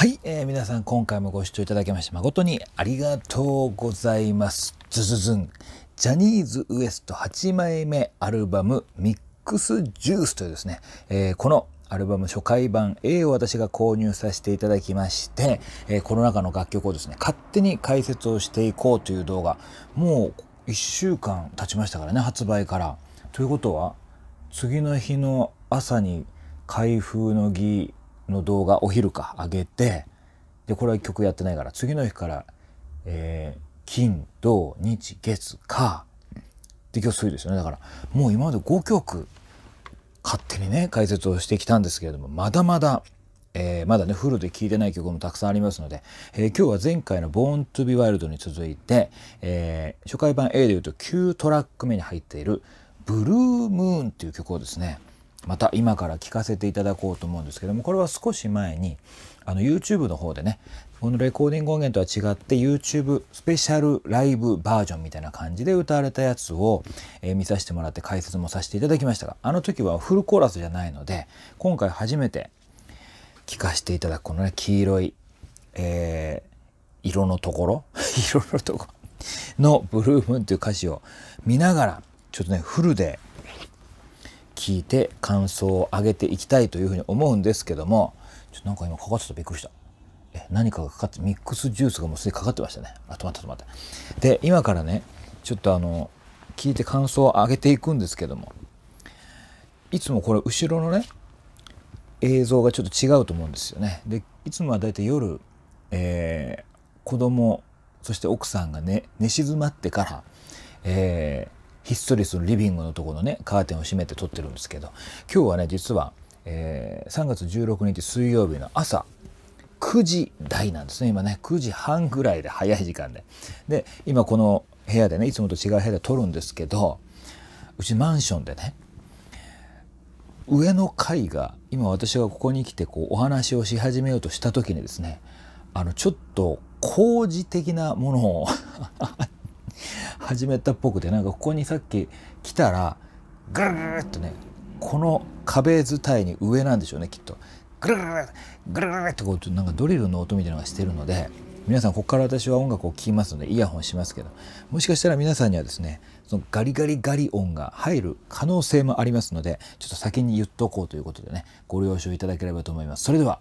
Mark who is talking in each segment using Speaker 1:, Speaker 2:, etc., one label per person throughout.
Speaker 1: はい、えー、皆さん今回もご視聴いただきまして誠にありがとうございます。ズズズン。ジャニーズ WEST 8枚目アルバムミックスジュースというですね、えー、このアルバム初回版 A を私が購入させていただきまして、えー、この中の楽曲をですね、勝手に解説をしていこうという動画、もう1週間経ちましたからね、発売から。ということは、次の日の朝に開封の儀の動画お昼かあげてでこれは曲やってないから次の日から、えー、金土日月火で今日そですよねだからもう今まで5曲勝手にね解説をしてきたんですけれどもまだまだ、えー、まだねフルで聴いてない曲もたくさんありますので、えー、今日は前回の「Born to be Wild」に続いて、えー、初回版 A でいうと9トラック目に入っている「ブルームーン」っていう曲をですねまた今から聞かせていただこうと思うんですけどもこれは少し前にあの YouTube の方でねこのレコーディング音源とは違って YouTube スペシャルライブバージョンみたいな感じで歌われたやつを、え見させてもらって解説もさせていただきましたがあの時はフルコーラスじゃないので今回初めて聞かせていただくこのね黄色い、えー、色のところ 色のところの「ブルームーン」という歌詞を見ながらちょっとねフルで聞いて感想を上げていきたいというふうに思うんですけどもちょっとなんか今かかってたびっくりしたえ何かがかかってミックスジュースがもうすでにかかってましたねあ止まった止まったで今からねちょっとあの聞いて感想を上げていくんですけどもいつもこれ後ろのね映像がちょっと違うと思うんですよねでいつもはだいたい夜、えー、子供そして奥さんがね寝静まってから、えーひっそりそのリビングのとこのねカーテンを閉めて撮ってるんですけど今日はね実は、えー、3月16日水曜日の朝9時台なんですね今ね9時半ぐらいで早い時間でで今この部屋でねいつもと違う部屋で撮るんですけどうちマンションでね上の階が今私がここに来てこうお話をし始めようとした時にですねあのちょっと工事的なものを 始めたっぽくてなんかここにさっき来たらぐるぐっとねこの壁伝いに上なんでしょうねきっとぐるっとぐるぐっとこうなんかドリルの音みたいなのがしてるので皆さんここから私は音楽を聴きますのでイヤホンしますけどもしかしたら皆さんにはですねそのガリガリガリ音が入る可能性もありますのでちょっと先に言っとこうということでねご了承いただければと思います。それでは、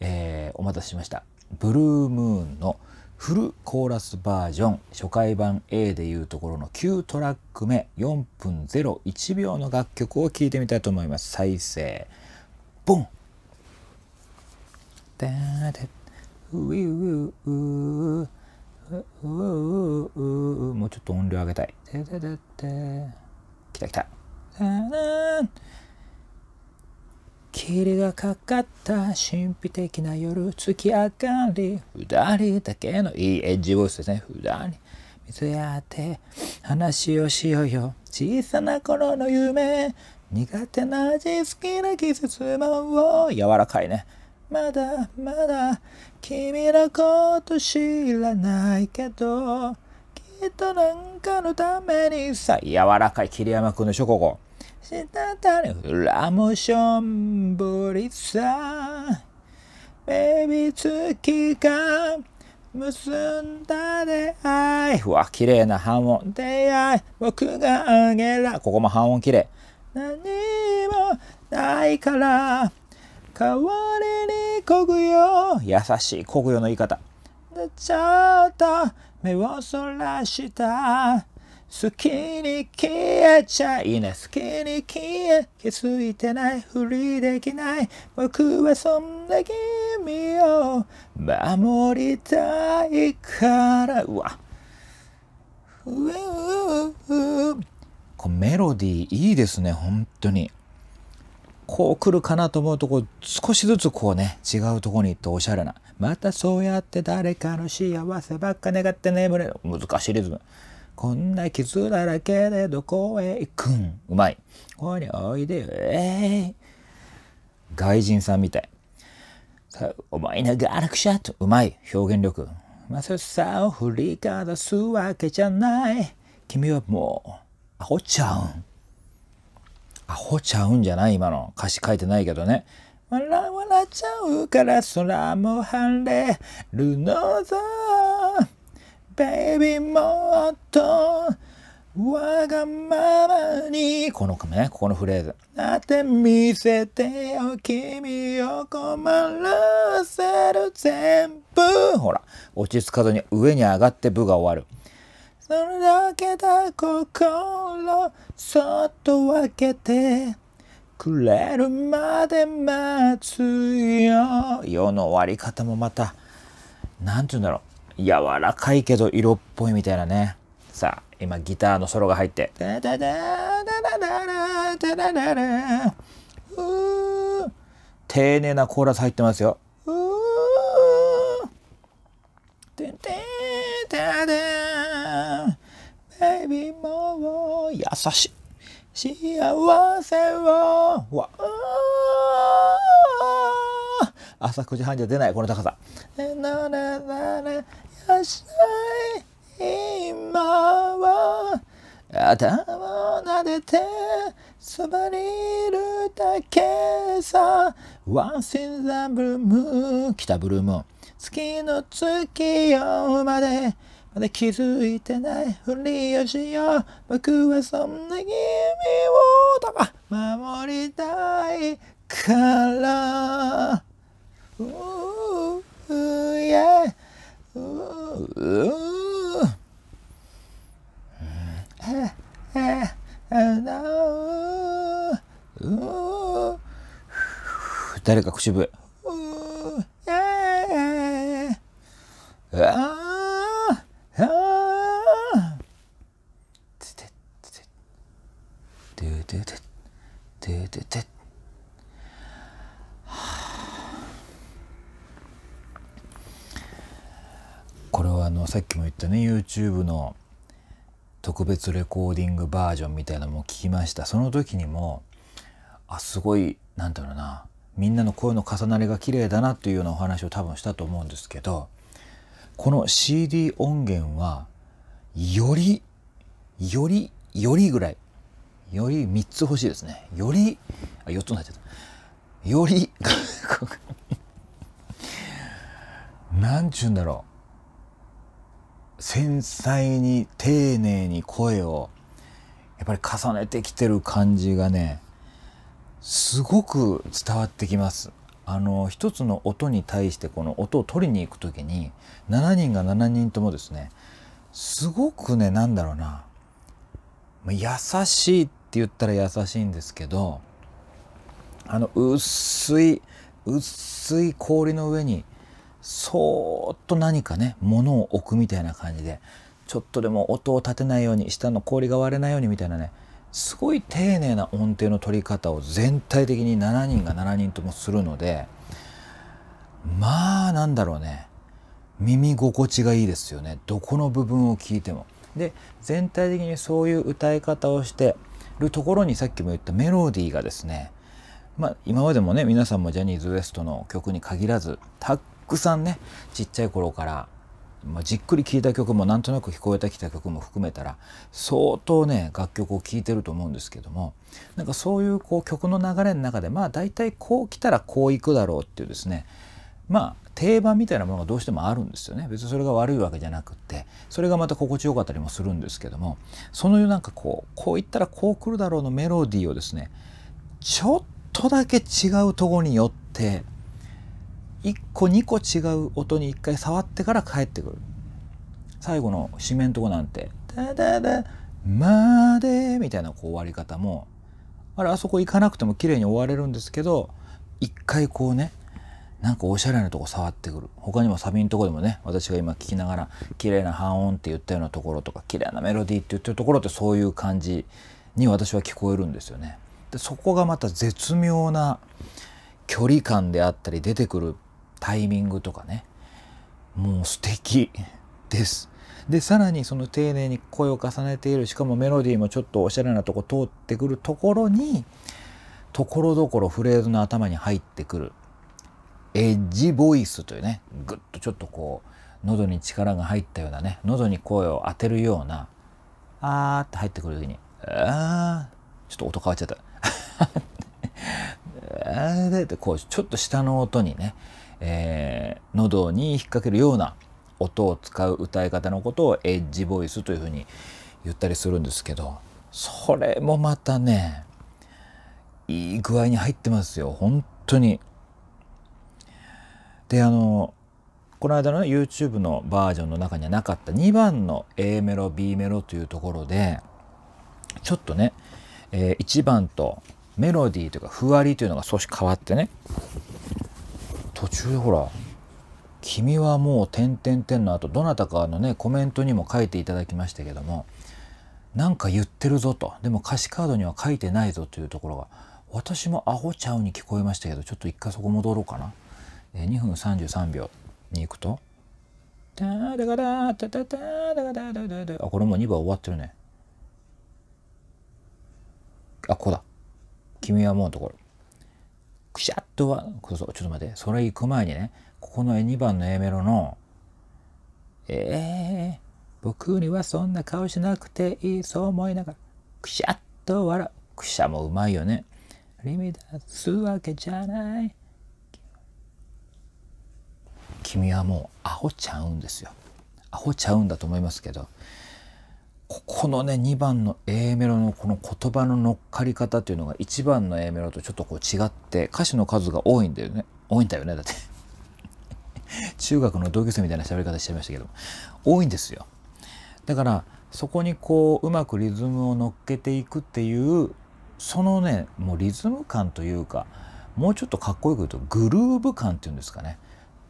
Speaker 1: えー、お待たせしました。ブルームーンの「フルコーラスバージョン初回版 A でいうところの9トラック目4分01秒の楽曲を聴いてみたいと思います再生ボンダーダウィウウウウもうちょっと音量上げたい。来
Speaker 2: た来た。霧がかかった神
Speaker 1: 秘的な夜月明かり二人だけのいいエッジボイスですね二人水やって話をしようよ小さな頃の
Speaker 2: 夢苦手な味好きな季節も柔らかいねまだまだ君のこと知らないけどきっとなんかのために
Speaker 1: さ柔らかい桐山君でしょここ
Speaker 2: したたれ
Speaker 1: ラモションブリッサー
Speaker 2: ベビーカが結んだ出
Speaker 1: 会い。うわ、綺麗な半音。出会い。僕があげら。ここも半音綺麗。
Speaker 2: 何もないから。代わりにこぐよ。優しいこぐよの言い方。ちょっと目をそらした。好きに消えちゃいない好きに消え気づいてないふりできない僕はそんな君を守りたいからうわうう
Speaker 1: こメロディーいいですね本当にこう来るかなと思うとこう少しずつこうね違うとこに行っておしゃれなまたそうやって誰かの幸せばっか願って眠れる難しいリズムこんな傷だらけでどこへ行くんうまい。ここにおいでよ、えー、外人さんみたい。お思いながらくしゃとうまい。表現力。まささを振りかざすわけじゃない。君はもう、アホちゃうん。アホちゃうんじゃない今の。歌詞書いてないけどね。笑わっちゃうから空も晴れるのさ。
Speaker 2: ベイビーもっとわがままに、この
Speaker 1: ね、ここのフレーズ。
Speaker 2: なって見せてよ、君を困らせる全
Speaker 1: 部。ほら、落ち着かずに上に上がって部が終わる。
Speaker 2: それだけだ心、そっと分けて。くれるまで待つよ。
Speaker 1: 世の終わり方もまた、なんて言うんだろう。柔らかいけど色っぽいみたいなね。さあ、今ギターのソロが入って。丁寧なコーラス入ってますよ。
Speaker 2: 優しい
Speaker 1: 幸せをわ朝9時半じゃ出ないこの高さ。
Speaker 2: なさい今は頭を撫でてそばにいるだけさ Once in the blue moon 北ブルーム月の月夜までまだ気づいてないふりをしよう僕はそんな君を守りたいからうううえうう
Speaker 1: 誰か口笛 YouTube の特別レコーディングバージョンみたいなのも聞きましたその時にもあすごい何だろうなみんなの声の重なりが綺麗だなっていうようなお話を多分したと思うんですけどこの CD 音源はよりよりよりぐらいより3つ欲しいですねよりあ4つになっちゃったよりなんちゅうんだろう繊細に丁寧に声をやっぱり重ねてきてる感じがねすごく伝わってきます。あの一つの音に対してこの音を取りに行く時に7人が7人ともですねすごくね何だろうな優しいって言ったら優しいんですけどあの薄い薄い氷の上にそーっと何かね物を置くみたいな感じでちょっとでも音を立てないように下の氷が割れないようにみたいなねすごい丁寧な音程の取り方を全体的に7人が7人ともするのでまあなんだろうね耳心地がいいですよねどこの部分を聞いても。で全体的にそういう歌い方をしてるところにさっきも言ったメロディーがですねまあ、今までもね皆さんもジャニーズ WEST の曲に限らずたくさんねちっちゃい頃から、まあ、じっくり聴いた曲もなんとなく聞こえてきた曲も含めたら相当ね楽曲を聴いてると思うんですけどもなんかそういうこう曲の流れの中でまあ大体こう来たらこう行くだろうっていうですねまあ定番みたいなものがどうしてもあるんですよね別にそれが悪いわけじゃなくってそれがまた心地よかったりもするんですけどもそのなんかこうこういったらこう来るだろうのメロディーをですねちょっとだけ違うとこによって1個2個違う音に1回触ってから帰ってくる最後の締めんとこなんて「
Speaker 2: ダダダ
Speaker 1: まで」みたいなこう終わり方もあれあそこ行かなくても綺麗に終われるんですけど一回こうねなんかおしゃれなとこ触ってくる他にもサビのとこでもね私が今聞きながら綺麗な半音って言ったようなところとか綺麗なメロディーって言ってるところってそういう感じに私は聞こえるんですよね。でそこがまた絶妙な距離感であったり出てくるタイミングとかねもう素敵です。でさらにその丁寧に声を重ねているしかもメロディーもちょっとおしゃれなとこ通ってくるところにところどころフレーズの頭に入ってくるエッジボイスというねぐっとちょっとこう喉に力が入ったようなね喉に声を当てるようなあーって入ってくる時にあーちょっと音変わっちゃった。あーってこうちょっと下の音にねえー、喉に引っ掛けるような音を使う歌い方のことをエッジボイスというふうに言ったりするんですけどそれもまたねいい具合に入ってますよ本当に。であのこの間の YouTube のバージョンの中にはなかった2番の A メロ B メロというところでちょっとね、えー、1番とメロディーというかふわりというのが少し変わってね途中でほら「君はもう点点点」の後どなたかのねコメントにも書いていただきましたけどもなんか言ってるぞとでも歌詞カードには書いてないぞというところが私もアホちゃうに聞こえましたけどちょっと一回そこ戻ろうかな、え2分33秒に行くと
Speaker 2: 「ダダガダダダダダダ」あ
Speaker 1: これもう2番終わってるねあここだ「君はもう」のところくしゃっとは、そうそう、ちょっと待って、それ行く前にね、ここの2番の A メロの、えー、僕にはそんな顔しなくていい、そう思いながら、くしゃっと笑う。くしゃもうまいよね。リミダスわけじゃない。君はもうアホちゃうんですよ。アホちゃうんだと思いますけど、ここのね2番の A メロのこの言葉の乗っかり方というのが1番の A メロとちょっとこう違って歌詞の数が多いんだよね多いんだよねだって 中学の同級生みたいな喋り方しちゃいましたけど多いんですよだからそこにこううまくリズムを乗っけていくっていうそのねもうリズム感というかもうちょっとかっこよく言うとグルーヴ感っていうんですかね。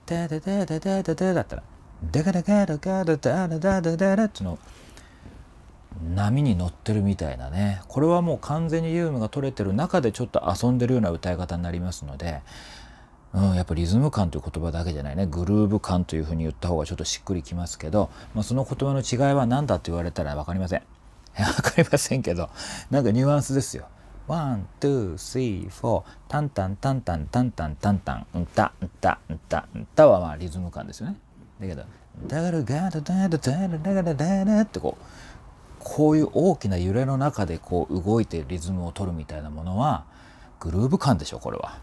Speaker 1: テテテテテテテだったら「デカデカデカデカデカデカデカ」っての波に乗ってるみたいなねこれはもう完全にリズムが取れてる中でちょっと遊んでるような歌い方になりますので、うん、やっぱリズム感という言葉だけじゃないねグルーヴ感というふうに言った方がちょっとしっくりきますけど、まあ、その言葉の違いは何だって言われたら分かりません。分かりませんけどなんかニュアンスですよ。ワン、ツー、スリー、フォー、タンタンタンタンタンタンタンタン、うんた、うんた、うんた、うんたはまあリズム感ですよね。だけど、だからガードダードダードダードダードってこう、こういう大きな揺れの中でこう動いてリズムを取るみたいなものはグルーヴ感でしょこれは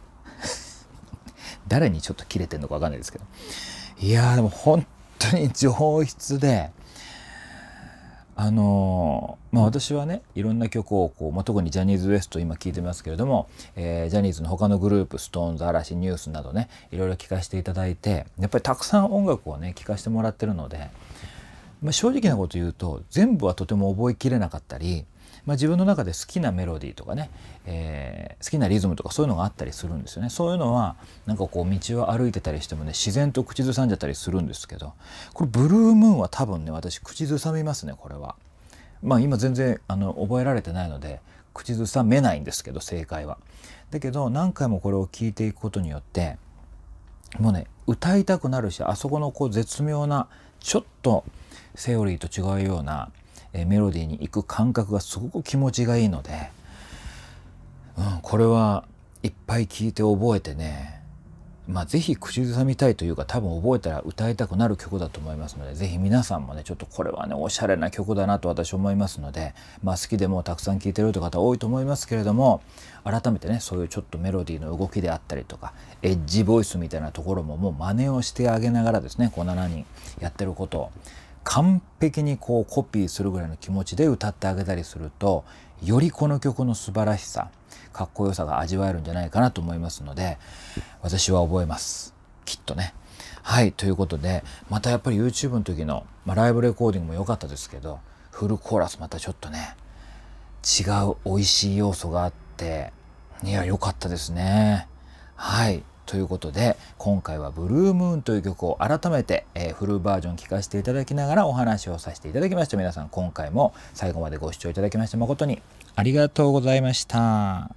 Speaker 1: 誰にちょっと切れてんのか分かんないですけどいやでも本当に上質であのまあ、私はねいろんな曲をこう、まあ、特にジャニーズ WEST 今聴いてますけれども、えー、ジャニーズの他のグループ SixTONES 嵐ニュースなどねいろいろ聴かせていただいてやっぱりたくさん音楽をね聴かせてもらってるのでまあ、正直なこと言うと全部はとても覚えきれなかったり、まあ、自分の中で好きなメロディーとかね、えー、好きなリズムとかそういうのがあったりするんですよねそういうのはなんかこう道を歩いてたりしてもね自然と口ずさんじゃったりするんですけどこれブルームーンは多分ね私口ずさみますねこれは。まあ今全然あの覚えられてないので口ずさめないんですけど正解は。だけど何回もこれを聞いていくことによってもうね歌いたくなるしあそこのこう絶妙なちょっとセオリーと違うようなメロディーに行く感覚がすごく気持ちがいいので、うん、これはいっぱい聴いて覚えてねまあ、ぜひ口ずさみたいというか多分覚えたら歌いたくなる曲だと思いますのでぜひ皆さんもねちょっとこれはねおしゃれな曲だなと私思いますので、まあ、好きでもたくさん聴いてるという方多いと思いますけれども改めてねそういうちょっとメロディーの動きであったりとかエッジボイスみたいなところももう真似をしてあげながらですねこう7人やってることを完璧にこうコピーするぐらいの気持ちで歌ってあげたりするとよりこの曲の素晴らしさかっこよさが味わえるんじゃないかなと思いますので私は覚えますきっとね。はいということでまたやっぱり YouTube の時の、まあ、ライブレコーディングも良かったですけどフルコーラスまたちょっとね違う美味しい要素があっていや良かったですね。はいということで今回は「ブルームーン」という曲を改めて、えー、フルバージョン聴かせていただきながらお話をさせていただきました皆さん今回も最後までご視聴いただきまして誠にありがとうございました。